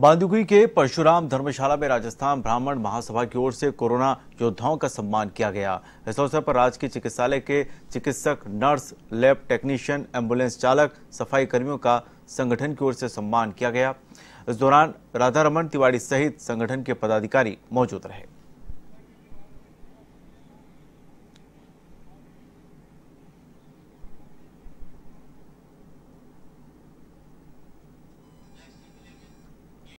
बांदुकी के परशुराम धर्मशाला में राजस्थान ब्राह्मण महासभा की ओर से कोरोना योद्धाओं का सम्मान किया गया इस अवसर पर राज्य के चिकित्सालय के चिकित्सक नर्स लैब टेक्नीशियन एम्बुलेंस चालक सफाई कर्मियों का संगठन की ओर से सम्मान किया गया इस दौरान राधारमन तिवारी सहित संगठन के पदाधिकारी मौजूद रहे